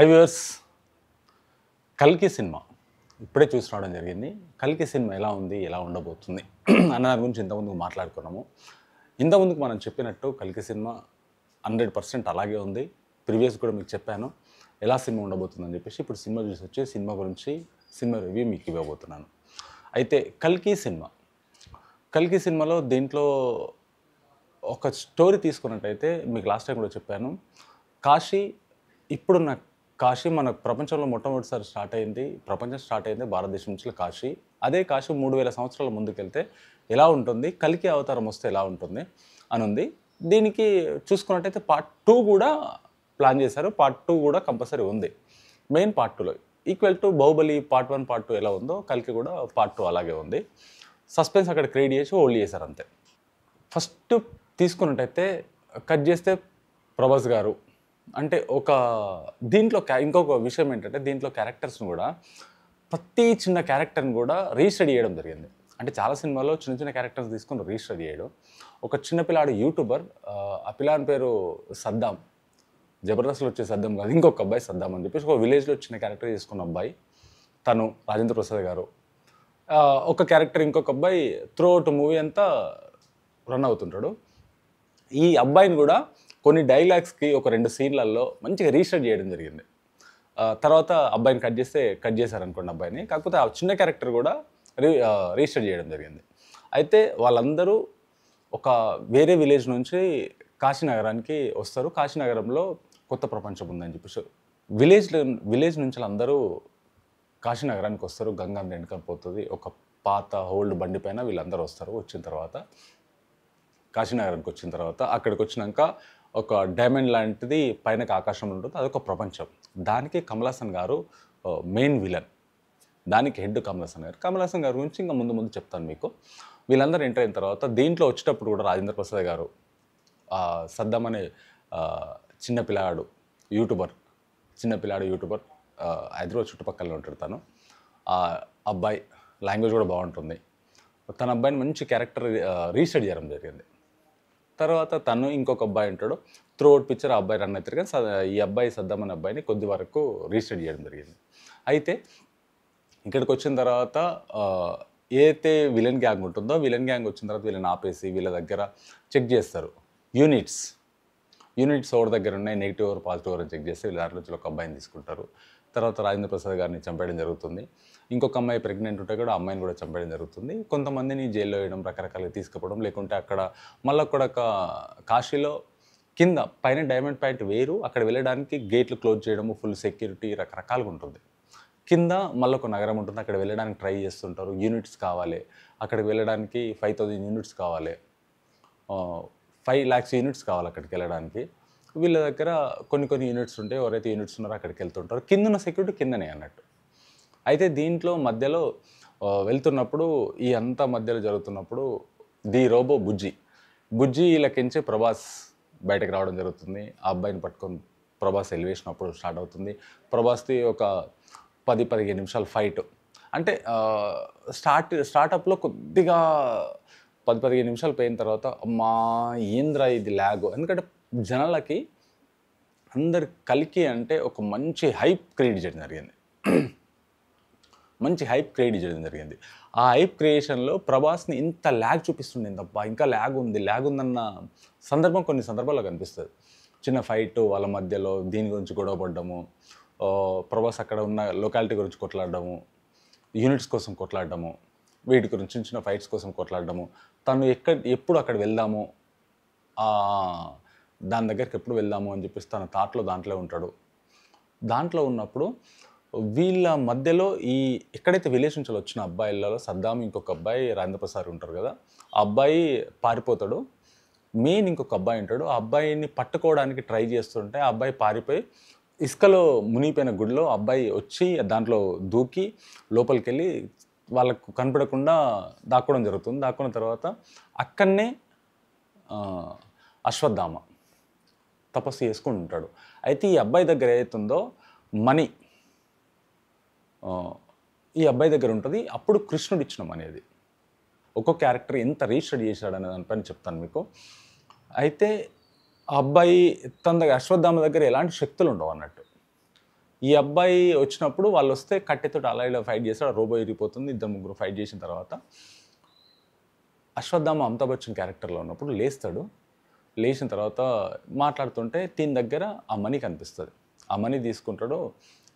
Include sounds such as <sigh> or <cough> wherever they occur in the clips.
ఐవర్స్ కల్కి సినిమా ఇప్పుడే చూసి రావడం జరిగింది కల్కి సినిమా ఎలా ఉంది ఎలా ఉండబోతుంది <clears throat> అన్న దాని గురించి ఇంతకుముందు మాట్లాడుకున్నాము ఇంతకుముందుకు మనం చెప్పినట్టు కల్కి సినిమా హండ్రెడ్ పర్సెంట్ అలాగే ఉంది ప్రీవియస్ కూడా మీకు చెప్పాను ఎలా సినిమా ఉండబోతుందని చెప్పేసి ఇప్పుడు సినిమా చూసి వచ్చి సినిమా గురించి సినిమా రివ్యూ మీకు ఇవ్వబోతున్నాను అయితే కల్కి సినిమా కల్కి సినిమాలో దీంట్లో ఒక స్టోరీ తీసుకున్నట్టయితే మీకు లాస్ట్ టైం కూడా చెప్పాను కాశీ ఇప్పుడున్న కాశీ మన ప్రపంచంలో మొట్టమొదటిసారి స్టార్ట్ అయింది ప్రపంచం స్టార్ట్ అయింది భారతదేశం నుంచి కాశీ అదే కాశీ మూడు వేల సంవత్సరాల ముందుకెళ్తే ఎలా ఉంటుంది కలికి అవతారం వస్తే ఎలా ఉంటుంది అని ఉంది దీనికి చూసుకున్నట్టయితే పార్ట్ టూ కూడా ప్లాన్ చేశారు పార్ట్ టూ కూడా కంపల్సరీ ఉంది మెయిన్ పార్ట్ టూలో equal to Baahubali part one part two ఎలా ఉందో కలికి కూడా పార్ట్ టూ అలాగే ఉంది సస్పెన్స్ అక్కడ క్రియేట్ చేసి ఓల్డ్ చేశారు అంతే ఫస్ట్ తీసుకున్నట్టయితే కట్ చేస్తే ప్రభాస్ గారు అంటే ఒక దీంట్లో ఇంకొక విషయం ఏంటంటే దీంట్లో క్యారెక్టర్స్ని కూడా ప్రతి చిన్న క్యారెక్టర్ని కూడా రీస్టడీ చేయడం జరిగింది అంటే చాలా సినిమాల్లో చిన్న చిన్న క్యారెక్టర్స్ తీసుకుని రీస్టడీ చేయడం ఒక చిన్న పిల్లాడు యూట్యూబర్ ఆ పిల్లాని పేరు సద్దాం జబర్దస్త్లో వచ్చే సద్దాం కాదు ఇంకొక అబ్బాయి సద్దాం అని చెప్పేసి ఒక విలేజ్లో చిన్న క్యారెక్టర్ తీసుకున్న అబ్బాయి తను రాజేంద్ర ప్రసాద్ గారు ఒక క్యారెక్టర్ ఇంకొక అబ్బాయి త్రూ అవుట్ మూవీ అంతా రన్ అవుతుంటాడు ఈ అబ్బాయిని కూడా కొన్ని డైలాగ్స్కి ఒక రెండు సీన్లలో మంచిగా రీషర్ట్ చేయడం జరిగింది తర్వాత అబ్బాయిని కట్ చేస్తే కట్ చేశారనుకోండి అబ్బాయిని కాకపోతే ఆ చిన్న క్యారెక్టర్ కూడా రీ రీస్టర్ చేయడం జరిగింది అయితే వాళ్ళందరూ ఒక వేరే విలేజ్ నుంచి కాశీనగరానికి వస్తారు కాశీనగరంలో కొత్త ప్రపంచం ఉందని చెప్పేసి విలేజ్ విలేజ్ నుంచి అందరూ కాశీనగరానికి వస్తారు గంగా వెనుకని పోతుంది ఒక పాత హోల్డ్ బండి పైన వీళ్ళందరూ వస్తారు వచ్చిన తర్వాత కాశీనగరానికి వచ్చిన తర్వాత అక్కడికి వచ్చినాక ఒక డైమండ్ లాంటిది పైనకి ఆకాశంలో ఉంటుంది అదొక ప్రపంచం దానికి కమలాసన్ గారు మెయిన్ విలన్ దానికి హెడ్ కమలాసన్ గారు కమలాసన్ గారి గురించి ఇంకా ముందు ముందు చెప్తాను మీకు వీళ్ళందరూ ఎంటర్ అయిన తర్వాత దీంట్లో వచ్చేటప్పుడు కూడా రాజేంద్ర ప్రసాద్ గారు సద్దాం అనే చిన్నపిల్లాడు యూట్యూబర్ చిన్న పిల్లాడు యూట్యూబర్ హైదరాబాద్ చుట్టుపక్కల ఉంటాడు తను ఆ అబ్బాయి లాంగ్వేజ్ కూడా బాగుంటుంది తన అబ్బాయిని మంచి క్యారెక్టర్ రీసెట్ చేయడం జరిగింది తర్వాత తను ఇంకొక అబ్బాయి ఉంటాడు త్రోట్ పిక్చర్ ఆ అబ్బాయి రన్ అవుతారు కానీ ఈ అబ్బాయి సద్దాం అనే అబ్బాయిని కొద్ది వరకు రీస్టడీ చేయడం జరిగింది అయితే ఇక్కడికి వచ్చిన తర్వాత ఏదైతే విలన్ గ్యాంగ్ ఉంటుందో విలన్ గ్యాంగ్ వచ్చిన తర్వాత వీళ్ళని ఆపేసి వీళ్ళ దగ్గర చెక్ చేస్తారు యూనిట్స్ యూనిట్స్ ఎవరి దగ్గర ఉన్నాయి నెగిటివ్ ఎవరు పాజిటివ్ ఎవరు చెక్ చేస్తే వీళ్ళ దాంట్లో ఒక అబ్బాయిని తీసుకుంటారు తర్వాత రాజేంద్ర ప్రసాద్ గారిని చంపేయడం జరుగుతుంది ఇంకొక అమ్మాయి ప్రెగ్నెంట్ ఉంటే కూడా అమ్మాయిని కూడా చంపడం జరుగుతుంది కొంతమందిని జైల్లో వేయడం రకరకాలు తీసుకుపోవడం లేకుంటే అక్కడ మళ్ళీ కూడా కాశీలో కింద పైన డైమండ్ ప్యాంట్ వేరు అక్కడ వెళ్ళడానికి గేట్లు క్లోజ్ చేయడము ఫుల్ సెక్యూరిటీ రకరకాలుగా ఉంటుంది కింద మళ్ళీ ఒక నగరం ఉంటుంది అక్కడ వెళ్ళడానికి ట్రై చేస్తుంటారు యూనిట్స్ కావాలి అక్కడికి వెళ్ళడానికి ఫైవ్ థౌజండ్ యూనిట్స్ కావాలి ఫైవ్ ల్యాక్స్ యూనిట్స్ కావాలి అక్కడికి వెళ్ళడానికి వీళ్ళ దగ్గర కొన్ని కొన్ని యూనిట్స్ ఉంటాయి ఎవరైతే యూనిట్స్ ఉన్నారో అక్కడికి వెళ్తుంటారు కింద ఉన్న సెక్యూరిటీ కిందనే అన్నట్టు అయితే దీంట్లో మధ్యలో వెళ్తున్నప్పుడు ఈ అంత మధ్యలో జరుగుతున్నప్పుడు ది రోబో బుజ్జి బుజ్జి కించే ప్రభాస్ బయటకు రావడం జరుగుతుంది ఆ అబ్బాయిని పట్టుకొని ప్రభాస్ ఎలివేషన్ అప్పుడు స్టార్ట్ అవుతుంది ప్రభాస్ది ఒక పది పదిహేను నిమిషాలు ఫైట్ అంటే స్టార్ట్ స్టార్టప్లో కొద్దిగా పది పదిహేను నిమిషాలు పోయిన తర్వాత మా ఏంద్రా ఇది ల్యాగ్ ఎందుకంటే జనాలకి అందరు కలికి అంటే ఒక మంచి హైప్ క్రియేట్ చేయడం జరిగింది మంచి హైప్ క్రియేట్ చేయడం జరిగింది ఆ హైప్ క్రియేషన్లో ప్రభాస్ని ఇంత ల్యాగ్ చూపిస్తుండే తప్ప ఇంకా ల్యాగ్ ఉంది ల్యాగ్ ఉందన్న సందర్భం కొన్ని సందర్భాల్లో కనిపిస్తుంది చిన్న ఫైట్ వాళ్ళ మధ్యలో దీని గురించి గొడవ పడ్డము ప్రభాస్ అక్కడ ఉన్న లొకాలిటీ గురించి కొట్లాడడము యూనిట్స్ కోసం కొట్లాడడము వీటి గురించి చిన్న చిన్న ఫైట్స్ కోసం కొట్లాడడము తను ఎక్కడ ఎప్పుడు అక్కడ వెళ్దాము దాని దగ్గరికి ఎప్పుడు వెళ్దాము అని చెప్పేసి తన థాట్లో దాంట్లో ఉంటాడు దాంట్లో ఉన్నప్పుడు వీళ్ళ మధ్యలో ఈ ఎక్కడైతే విలేజ్ నుంచి వచ్చిన అబ్బాయిలలో సద్దాం ఇంకొక అబ్బాయి రాంద్రప్రసాద్ ఉంటారు కదా ఆ అబ్బాయి పారిపోతాడు మెయిన్ ఇంకొక అబ్బాయి ఉంటాడు ఆ అబ్బాయిని పట్టుకోవడానికి ట్రై చేస్తుంటే ఆ అబ్బాయి పారిపోయి ఇసుకలో మునిగిపోయిన గుడిలో అబ్బాయి వచ్చి దాంట్లో దూకి లోపలికి వెళ్ళి వాళ్ళకు కనపడకుండా దాక్కోవడం జరుగుతుంది దాక్కున్న తర్వాత అక్కడనే అశ్వత్థామ తపస్సు చేసుకుంటుంటాడు అయితే ఈ అబ్బాయి దగ్గర ఏదైతుందో మనీ ఈ అబ్బాయి దగ్గర ఉంటుంది అప్పుడు కృష్ణుడు ఇచ్చినాం అనేది ఒక్కో క్యారెక్టర్ ఎంత రీస్టడీ చేశాడు అనే దానిపైన చెప్తాను మీకు అయితే ఆ అబ్బాయి తన దగ్గర అశ్వత్థామ దగ్గర ఎలాంటి శక్తులు ఉండవు అన్నట్టు ఈ అబ్బాయి వచ్చినప్పుడు వాళ్ళు వస్తే కట్టెతో అలా ఫైట్ చేస్తాడు రోబో ఇరిపోతుంది ఇద్దరు ముగ్గురు ఫైట్ చేసిన తర్వాత అశ్వత్థామ అమితాబ్ బచ్చన్ క్యారెక్టర్లో ఉన్నప్పుడు లేస్తాడు లేచిన తర్వాత మాట్లాడుతుంటే దీని దగ్గర ఆ మనీ కనిపిస్తుంది ఆ మనీ తీసుకుంటాడు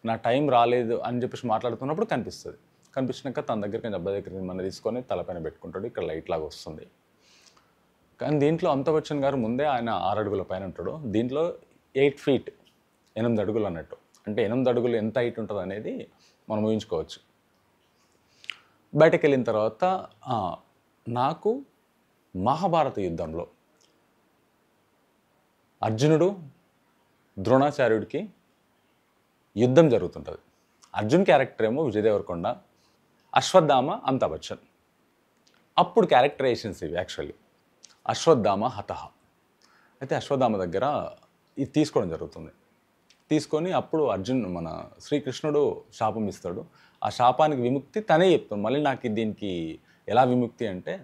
నా టైం రాలేదు అని చెప్పేసి మాట్లాడుతున్నప్పుడు కనిపిస్తుంది కనిపించినాక తన కానీ డబ్బా దగ్గర మన తీసుకొని తలపైన పెట్టుకుంటాడు ఇక్కడ లైట్ లాగా వస్తుంది కానీ దీంట్లో అమితాబ్ గారు ముందే ఆయన ఆరు అడుగుల పైన ఉంటాడు దీంట్లో ఎయిట్ ఫీట్ ఎనిమిది అడుగులు అన్నట్టు అంటే ఎనిమిది అడుగులు ఎంత హైట్ ఉంటుంది అనేది మనం ఊహించుకోవచ్చు బయటకు వెళ్ళిన తర్వాత నాకు మహాభారత యుద్ధంలో అర్జునుడు ద్రోణాచార్యుడికి యుద్ధం జరుగుతుంటుంది అర్జున్ క్యారెక్టర్ ఏమో విజయదేవరకొండ అశ్వత్థామ అమితాబ్ బచ్చన్ అప్పుడు క్యారెక్టరైజేషన్స్ ఇవి యాక్చువల్లీ అశ్వత్థామ హతహ అయితే అశ్వత్థామ దగ్గర ఇది తీసుకోవడం జరుగుతుంది తీసుకొని అప్పుడు అర్జున్ మన శ్రీకృష్ణుడు శాపం ఇస్తాడు ఆ శాపానికి విముక్తి తనే చెప్తాడు మళ్ళీ నాకు దీనికి ఎలా విముక్తి అంటే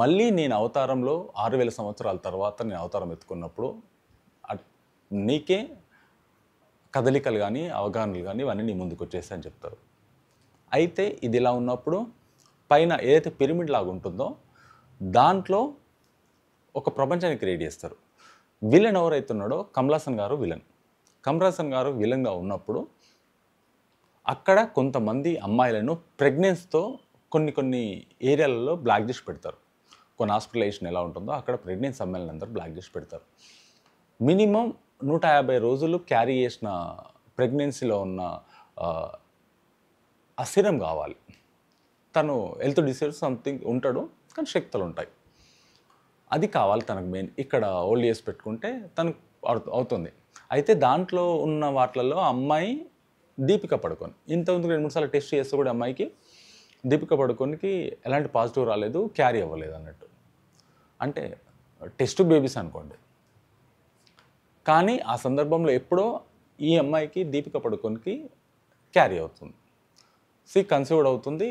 మళ్ళీ నేను అవతారంలో ఆరు వేల సంవత్సరాల తర్వాత నేను అవతారం ఎత్తుకున్నప్పుడు నీకే కదలికలు కానీ అవగాహనలు కానీ ఇవన్నీ నీ ముందుకు వచ్చేసి అని చెప్తారు అయితే ఇది ఇలా ఉన్నప్పుడు పైన ఏదైతే పిరమిడ్ లాగా ఉంటుందో దాంట్లో ఒక ప్రపంచాన్ని క్రియేట్ చేస్తారు విలన్ ఎవరైతే ఉన్నాడో కమలాసన్ గారు విలన్ కమలాసన్ గారు విలన్గా ఉన్నప్పుడు అక్కడ కొంతమంది అమ్మాయిలను ప్రెగ్నెన్స్తో కొన్ని కొన్ని ఏరియాలలో బ్లాక్ చేసి పెడతారు కొన్ని హాస్పిటలైజేషన్ ఎలా ఉంటుందో అక్కడ ప్రెగ్నెన్స్ అమ్మాయిలందరూ బ్లాక్ చేసి పెడతారు మినిమం నూట యాభై రోజులు క్యారీ చేసిన ప్రెగ్నెన్సీలో ఉన్న అస్థిరం కావాలి తను హెల్త్ డిసీజ్ సంథింగ్ ఉంటాడు కానీ శక్తులు ఉంటాయి అది కావాలి తనకు మెయిన్ ఇక్కడ ఓల్డ్ ఏజ్ పెట్టుకుంటే తనకు అవుతుంది అయితే దాంట్లో ఉన్న వాటిలలో అమ్మాయి దీపిక పడుకొని ఇంతకుముందు రెండు మూడు సార్లు టెస్ట్ చేస్తే కూడా అమ్మాయికి దీపిక పడుకొనికి ఎలాంటి పాజిటివ్ రాలేదు క్యారీ అవ్వలేదు అన్నట్టు అంటే టెస్ట్ బేబీస్ అనుకోండి కానీ ఆ సందర్భంలో ఎప్పుడో ఈ అమ్మాయికి దీపిక పడుకోనికి క్యారీ అవుతుంది సి కన్సీవ్డ్ అవుతుంది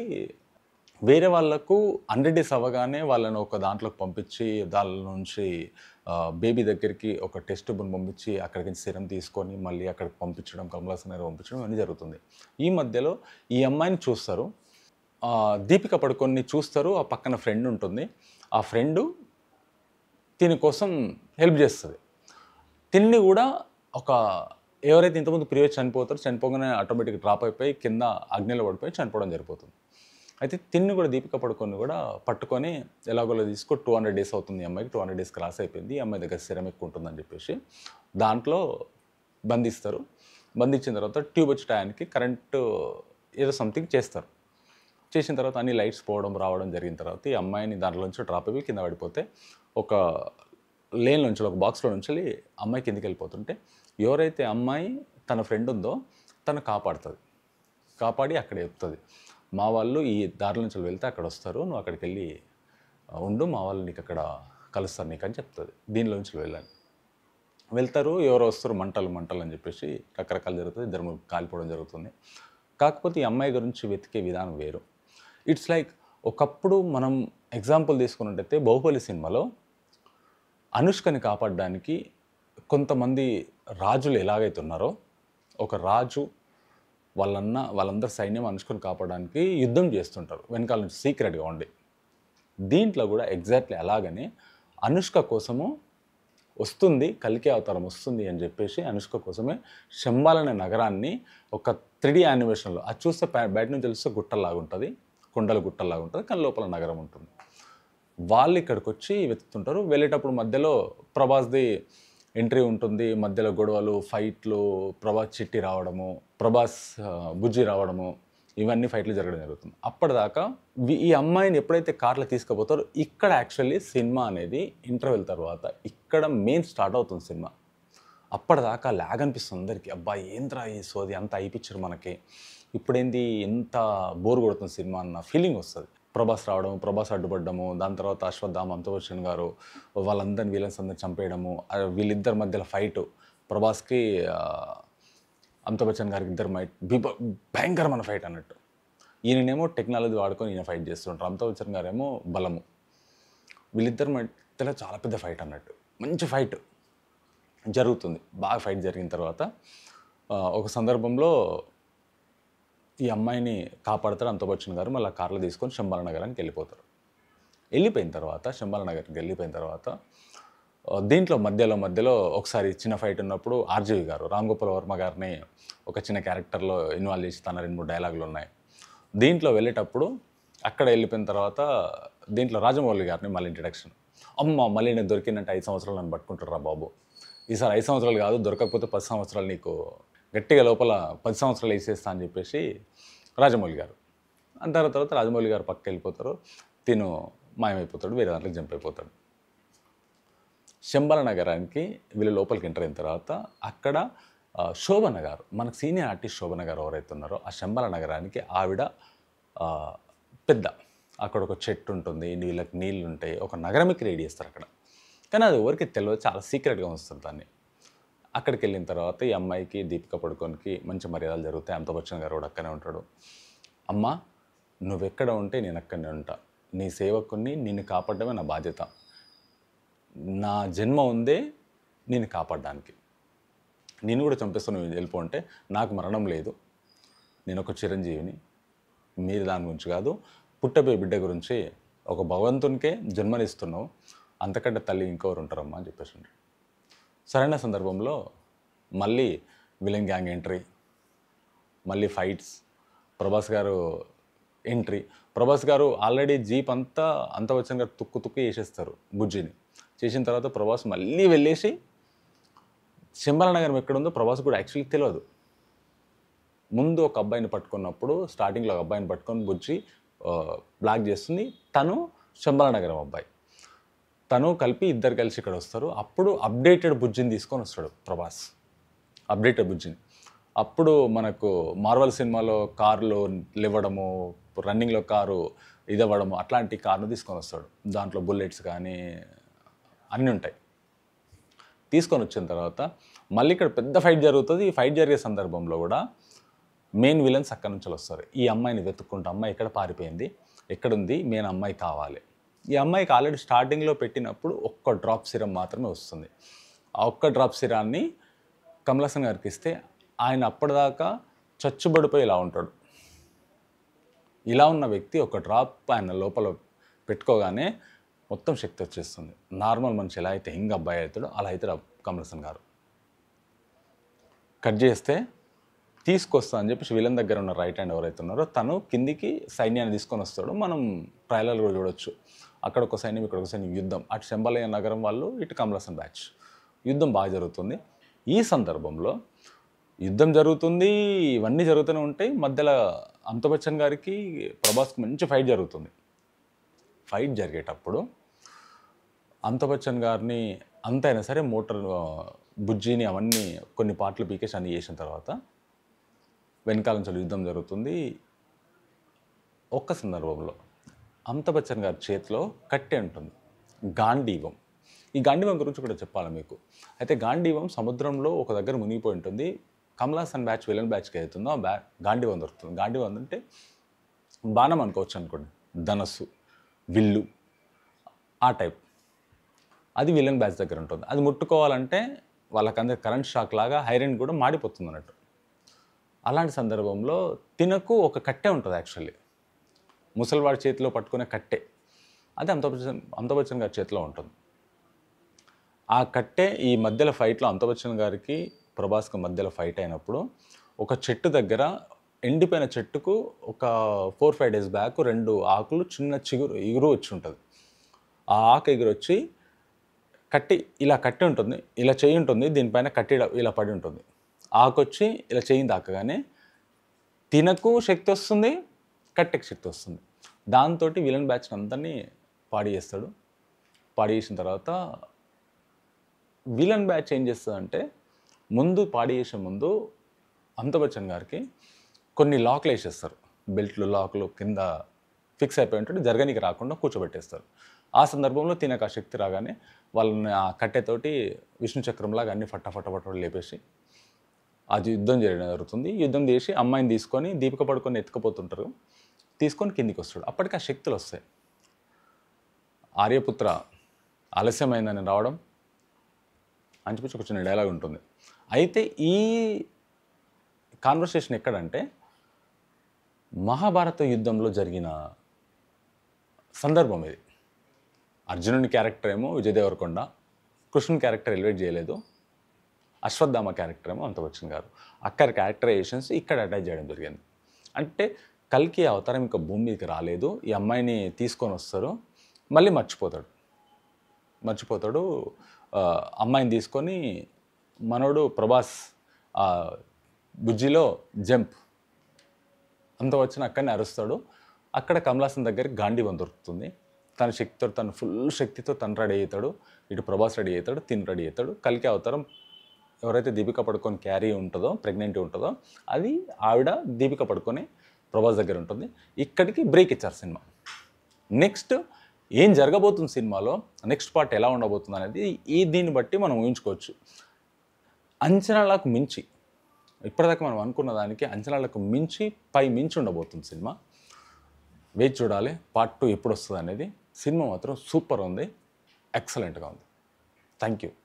వేరే వాళ్లకు హండ్రెడ్ డేస్ అవ్వగానే వాళ్ళని ఒక దాంట్లోకి పంపించి దాని నుంచి బేబీ దగ్గరికి ఒక టెస్ట్ బున్ పంపించి అక్కడికి సిరం తీసుకొని మళ్ళీ అక్కడికి పంపించడం కమలాసన్ గారు పంపించడం అన్నీ జరుగుతుంది ఈ మధ్యలో ఈ అమ్మాయిని చూస్తారు దీపిక పడుకొని చూస్తారు ఆ పక్కన ఫ్రెండ్ ఉంటుంది ఆ ఫ్రెండు దీనికోసం హెల్ప్ చేస్తుంది తిండి కూడా ఒక ఎవరైతే ఇంతకుముందు ప్రియో చనిపోతారో చనిపోగానే ఆటోమేటిక్గా డ్రాప్ అయిపోయి కింద అగ్నిలో పడిపోయి చనిపోవడం జరిపోతుంది అయితే తిన్ను కూడా దీపిక పడుకొని కూడా పట్టుకొని ఎలాగోలా తీసుకో టూ హండ్రెడ్ డేస్ అవుతుంది అమ్మాయికి టూ హండ్రెడ్ డేస్ క్రాస్ అయిపోయింది ఈ అమ్మాయి దగ్గర సిరమిక్ ఉంటుందని చెప్పేసి దాంట్లో బంధిస్తారు బంధించిన తర్వాత ట్యూబ్ వచ్చే టయానికి కరెంటు ఏదో సంథింగ్ చేస్తారు చేసిన తర్వాత అన్ని లైట్స్ పోవడం రావడం జరిగిన తర్వాత ఈ అమ్మాయిని దాంట్లోంచి డ్రాప్ అయ్యి కింద పడిపోతే ఒక లేన్ నుంచి ఒక బాక్స్లో నుంచి అమ్మాయి కిందికి వెళ్ళిపోతుంటే ఎవరైతే అమ్మాయి తన ఫ్రెండ్ ఉందో తను కాపాడుతుంది కాపాడి అక్కడ చెప్తుంది మా వాళ్ళు ఈ దారిలో నుంచి వెళ్తే అక్కడ వస్తారు నువ్వు అక్కడికి వెళ్ళి ఉండు మా వాళ్ళు నీకు అక్కడ కలుస్తారు నీకు అని చెప్తుంది దీనిలోంచి వెళ్ళాను వెళ్తారు ఎవరు వస్తారు మంటలు మంటలు అని చెప్పేసి రకరకాలు జరుగుతుంది ఇద్దరు కాలిపోవడం జరుగుతుంది కాకపోతే ఈ అమ్మాయి గురించి వెతికే విధానం వేరు ఇట్స్ లైక్ ఒకప్పుడు మనం ఎగ్జాంపుల్ తీసుకున్నట్టయితే బాహుబలి సినిమాలో అనుష్కని కాపాడడానికి కొంతమంది రాజులు ఎలాగైతే ఉన్నారో ఒక రాజు వాళ్ళన్న వాళ్ళందరి సైన్యం అనుష్కని కాపాడడానికి యుద్ధం చేస్తుంటారు వెనకాల నుంచి సీక్రెట్గా ఉండి దీంట్లో కూడా ఎగ్జాక్ట్లీ అలాగనే అనుష్క కోసము వస్తుంది కలికే అవతారం వస్తుంది అని చెప్పేసి అనుష్క కోసమే శంబాల్ అనే నగరాన్ని ఒక త్రిడి యానిమేషన్లో అది చూస్తే బయట నుంచి తెలిస్తే గుట్టల్లాగా ఉంటుంది కొండల గుట్టల్లాగా ఉంటుంది కానీ లోపల నగరం ఉంటుంది వాళ్ళు ఇక్కడికి వచ్చి వెతుకుతుంటారు వెళ్ళేటప్పుడు మధ్యలో ప్రభాస్ది ఎంట్రీ ఉంటుంది మధ్యలో గొడవలు ఫైట్లు ప్రభాస్ చిట్టి రావడము ప్రభాస్ బుజ్జి రావడము ఇవన్నీ ఫైట్లు జరగడం జరుగుతుంది అప్పటిదాకా ఈ అమ్మాయిని ఎప్పుడైతే కార్లో తీసుకుపోతారో ఇక్కడ యాక్చువల్లీ సినిమా అనేది ఇంటర్వెల్ తర్వాత ఇక్కడ మెయిన్ స్టార్ట్ అవుతుంది సినిమా అప్పటిదాకా లాగ్ అనిపిస్తుంది అందరికీ అబ్బా ఏంద్రా ఈ సోది అంత అయిపించరు మనకి ఇప్పుడేంది ఎంత బోర్ కొడుతుంది సినిమా అన్న ఫీలింగ్ వస్తుంది ప్రభాస్ రావడం ప్రభాస్ అడ్డుపడ్డము దాని తర్వాత అశ్వత్థామ అమితాబచ్చన్ గారు వాళ్ళందరిని వీళ్ళని అందరిని చంపేయడము వీళ్ళిద్దరి మధ్యలో ఫైట్ ప్రభాస్కి అమితాబచ్చన్ గారికి ఇద్దరు మైట్ బిబ భయంకరమైన ఫైట్ అన్నట్టు ఈయననేమో టెక్నాలజీ వాడుకొని ఈయన ఫైట్ చేస్తుంటారు అమితాబచ్చన్ గారేమో బలము వీళ్ళిద్దరు మధ్యలో చాలా పెద్ద ఫైట్ అన్నట్టు మంచి ఫైట్ జరుగుతుంది బాగా ఫైట్ జరిగిన తర్వాత ఒక సందర్భంలో ఈ అమ్మాయిని కాపాడతారు అంతబచ్చన్ గారు మళ్ళీ కార్లో తీసుకొని శంబాల నగరానికి వెళ్ళిపోతారు వెళ్ళిపోయిన తర్వాత శంబాల నగర్కి వెళ్ళిపోయిన తర్వాత దీంట్లో మధ్యలో మధ్యలో ఒకసారి చిన్న ఫైట్ ఉన్నప్పుడు ఆర్జీవి గారు రామ్ గోపాల్ వర్మ గారిని ఒక చిన్న క్యారెక్టర్లో ఇన్వాల్వ్ చేసి తన రెండు మూడు డైలాగులు ఉన్నాయి దీంట్లో వెళ్ళేటప్పుడు అక్కడ వెళ్ళిపోయిన తర్వాత దీంట్లో రాజమౌళి గారిని మళ్ళీ ఇంట్రడక్షన్ అమ్మ మళ్ళీ నేను దొరికిందంటే ఐదు సంవత్సరాలు నన్ను పట్టుకుంటారు రా బాబు ఈసారి ఐదు సంవత్సరాలు కాదు దొరకకపోతే పది సంవత్సరాలు నీకు గట్టిగా లోపల పది సంవత్సరాలు వేసేస్తా అని చెప్పేసి రాజమౌళి గారు అంటారు తర్వాత రాజమౌళి గారు పక్క వెళ్ళిపోతారు తిను మాయమైపోతాడు వేరే దాంట్లో జంప్ అయిపోతాడు శంబల నగరానికి వీళ్ళు లోపలికి ఎంటర్ అయిన తర్వాత అక్కడ శోభన గారు మనకు సీనియర్ ఆర్టిస్ట్ శోభన గారు ఎవరైతే ఉన్నారో ఆ శంబల నగరానికి ఆవిడ పెద్ద అక్కడ ఒక చెట్టు ఉంటుంది నీళ్ళకి నీళ్ళు ఉంటాయి ఒక నగరమే క్రియేట్ చేస్తారు అక్కడ కానీ అది ఎవరికి తెలియదు చాలా సీక్రెట్గా ఉంచుతుంది దాన్ని అక్కడికి వెళ్ళిన తర్వాత ఈ అమ్మాయికి దీపిక పడుకోనికి మంచి మర్యాదలు జరుగుతాయి అంత బచ్చన్ గారు కూడా అక్కనే ఉంటాడు అమ్మ నువ్వెక్కడ ఉంటే నేను అక్కడనే ఉంటా నీ సేవకుని నిన్ను కాపాడమే నా బాధ్యత నా జన్మ ఉందే నేను కాపాడడానికి నేను కూడా నువ్వు వెళ్ళిపో అంటే నాకు మరణం లేదు నేను ఒక చిరంజీవిని మీరు దాని గురించి కాదు పుట్టబోయే బిడ్డ గురించి ఒక భగవంతునికే జన్మనిస్తున్నావు అంతకంటే తల్లి ఇంకొకరు ఉంటారమ్మా అని చెప్పేసి సరైన సందర్భంలో మళ్ళీ విలన్ గ్యాంగ్ ఎంట్రీ మళ్ళీ ఫైట్స్ ప్రభాస్ గారు ఎంట్రీ ప్రభాస్ గారు ఆల్రెడీ జీప్ అంతా అంత వచ్చిన తుక్కు తుక్కు చేసేస్తారు గుజ్జిని చేసిన తర్వాత ప్రభాస్ మళ్ళీ వెళ్ళేసి శంబల నగరం ఎక్కడుందో ప్రభాస్ కూడా యాక్చువల్లీ తెలియదు ముందు ఒక అబ్బాయిని పట్టుకున్నప్పుడు స్టార్టింగ్లో ఒక అబ్బాయిని పట్టుకొని బుజ్జి బ్లాక్ చేస్తుంది తను శంబల నగరం అబ్బాయి తను కలిపి ఇద్దరు కలిసి ఇక్కడ వస్తారు అప్పుడు అప్డేటెడ్ బుజ్జిని తీసుకొని వస్తాడు ప్రభాస్ అప్డేటెడ్ బుజ్జిని అప్పుడు మనకు మార్వల్ సినిమాలో కారులో లివ్వడము రన్నింగ్లో కారు ఇదవ్వడము అట్లాంటి కార్ను తీసుకొని వస్తాడు దాంట్లో బుల్లెట్స్ కానీ అన్నీ ఉంటాయి తీసుకొని వచ్చిన తర్వాత మళ్ళీ ఇక్కడ పెద్ద ఫైట్ జరుగుతుంది ఈ ఫైట్ జరిగే సందర్భంలో కూడా మెయిన్ విలన్స్ అక్కడి నుంచి వస్తారు ఈ అమ్మాయిని వెతుక్కుంటే అమ్మాయి ఎక్కడ పారిపోయింది ఎక్కడుంది మెయిన్ అమ్మాయి కావాలి ఈ అమ్మాయికి ఆల్రెడీ స్టార్టింగ్లో పెట్టినప్పుడు ఒక్క డ్రాప్ సిరం మాత్రమే వస్తుంది ఆ ఒక్క డ్రాప్ సిరాన్ని కమలాసన్ గారికి ఇస్తే ఆయన అప్పటిదాకా చచ్చుబడిపోయి ఇలా ఉంటాడు ఇలా ఉన్న వ్యక్తి ఒక డ్రాప్ ఆయన లోపల పెట్టుకోగానే మొత్తం శక్తి వచ్చేస్తుంది నార్మల్ మనిషి ఎలా అయితే హింగ్ అబ్బాయి అవుతాడో అలా అవుతాడు కమలసన్ గారు కట్ చేస్తే తీసుకొస్తా అని చెప్పేసి విలన్ దగ్గర ఉన్న రైట్ హ్యాండ్ ఎవరైతే ఉన్నారో తను కిందికి సైన్యాన్ని తీసుకొని వస్తాడు మనం ట్రైలర్ కూడా చూడొచ్చు అక్కడ ఒక సైన్యం ఇక్కడ ఒక సైన్యం యుద్ధం అటు శంబలయ్య నగరం వాళ్ళు ఇటు కమలాసన్ బ్యాచ్ యుద్ధం బాగా జరుగుతుంది ఈ సందర్భంలో యుద్ధం జరుగుతుంది ఇవన్నీ జరుగుతూనే ఉంటాయి మధ్యలో అంతబచ్చన్ గారికి ప్రభాస్కి మంచి ఫైట్ జరుగుతుంది ఫైట్ జరిగేటప్పుడు అమితాబచ్చన్ గారిని అంతైనా సరే మోటార్ బుజ్జిని అవన్నీ కొన్ని పాటలు పీకేసి అన్నీ చేసిన తర్వాత వెనకాల నుంచి యుద్ధం జరుగుతుంది ఒక్క సందర్భంలో అమితాబచ్చన్ గారి చేతిలో కట్టె ఉంటుంది గాంధీవం ఈ గాంధీవం గురించి కూడా చెప్పాలి మీకు అయితే గాంధీవం సముద్రంలో ఒక దగ్గర మునిగిపోయి ఉంటుంది కమలాసన్ బ్యాచ్ విలన్ బ్యాచ్కి అవుతుందో బ్యా గాంధీవం దొరుకుతుంది గాంధీవం అంటే బాణం అనుకోవచ్చు అనుకోండి ధనస్సు విల్లు ఆ టైప్ అది విలన్ బ్యాచ్ దగ్గర ఉంటుంది అది ముట్టుకోవాలంటే వాళ్ళకందరి కరెంట్ షాక్ లాగా హైరన్ కూడా మాడిపోతుంది అన్నట్టు అలాంటి సందర్భంలో తినకు ఒక కట్టె ఉంటుంది యాక్చువల్లీ ముసలివాడి చేతిలో పట్టుకునే కట్టే అది అమితాబచ్చన్ అమితాబచ్చన్ గారి చేతిలో ఉంటుంది ఆ కట్టే ఈ మధ్యలో ఫైట్లో అమితాబచ్చన్ గారికి ప్రభాస్కి మధ్యలో ఫైట్ అయినప్పుడు ఒక చెట్టు దగ్గర ఎండిపోయిన చెట్టుకు ఒక ఫోర్ ఫైవ్ డేస్ బ్యాక్ రెండు ఆకులు చిన్న చిగురు ఎగురు వచ్చి ఉంటుంది ఆ ఆకు ఎగురు వచ్చి కట్టి ఇలా కట్టి ఉంటుంది ఇలా చేయి ఉంటుంది దీనిపైన కట్టి ఇలా పడి ఉంటుంది ఆకు వచ్చి ఇలా చేయి దాకగానే తినకు శక్తి వస్తుంది కట్టెక్ శక్తి వస్తుంది దాంతో విలన్ బ్యాచ్ అంతా పాడి చేస్తాడు పాడి చేసిన తర్వాత విలన్ బ్యాచ్ ఏం చేస్తుందంటే ముందు పాడి చేసే ముందు అంతబచ్చన్ గారికి కొన్ని లాక్లు వేసేస్తారు బెల్ట్లు లాక్లు కింద ఫిక్స్ అయిపోయి ఉంటాడు జరగనికి రాకుండా కూర్చోబెట్టేస్తారు ఆ సందర్భంలో తినక శక్తి రాగానే వాళ్ళని ఆ కట్టెతోటి విష్ణు చక్రంలాగా అన్ని ఫట్ట ఫట్ట ఫట్ట లేపేసి అది యుద్ధం చేయడం జరుగుతుంది యుద్ధం చేసి అమ్మాయిని తీసుకొని దీపిక పడుకొని ఎత్తుకుపోతుంటారు తీసుకొని కిందికి వస్తాడు అప్పటికి ఆ శక్తులు వస్తాయి ఆర్యపుత్ర ఆలస్యమైందని రావడం అని ఒక చిన్న డైలాగ్ ఉంటుంది అయితే ఈ కాన్వర్సేషన్ ఎక్కడంటే మహాభారత యుద్ధంలో జరిగిన సందర్భం ఇది అర్జునుని క్యారెక్టర్ ఏమో విజయదేవరకొండ దేవరకొండ కృష్ణుని క్యారెక్టర్ ఎలివేట్ చేయలేదు అశ్వత్థామ క్యారెక్టర్ ఏమో అంత వచ్చిన గారు అక్కడ క్యారెక్టరైజేషన్స్ ఇక్కడ అటాచ్ చేయడం జరిగింది అంటే కల్కి అవతారం ఇంకా భూమి మీదకి రాలేదు ఈ అమ్మాయిని తీసుకొని వస్తారు మళ్ళీ మర్చిపోతాడు మర్చిపోతాడు అమ్మాయిని తీసుకొని మనోడు ప్రభాస్ బుజ్జిలో జంప్ అంత వచ్చిన అక్కడనే అరుస్తాడు అక్కడ కమలాసన్ దగ్గర గాంధీవం దొరుకుతుంది తన శక్తితో తను ఫుల్ శక్తితో తను రెడీ అవుతాడు ఇటు ప్రభాస్ రెడీ అవుతాడు తిని రెడీ అవుతాడు కలికి అవతారం ఎవరైతే దీపిక పడుకొని క్యారీ ఉంటుందో ప్రెగ్నెంట్ ఉంటుందో అది ఆవిడ దీపిక పడుకొని ప్రభాస్ దగ్గర ఉంటుంది ఇక్కడికి బ్రేక్ ఇచ్చారు సినిమా నెక్స్ట్ ఏం జరగబోతుంది సినిమాలో నెక్స్ట్ పార్ట్ ఎలా ఉండబోతుంది అనేది ఈ దీన్ని బట్టి మనం ఊహించుకోవచ్చు అంచనాలకు మించి ఇప్పటిదాకా మనం అనుకున్న దానికి అంచనాలకు మించి పై మించి ఉండబోతుంది సినిమా వేచి చూడాలి పార్ట్ టూ ఎప్పుడు వస్తుంది అనేది సినిమా మాత్రం సూపర్ ఉంది ఎక్సలెంట్గా ఉంది థ్యాంక్ యూ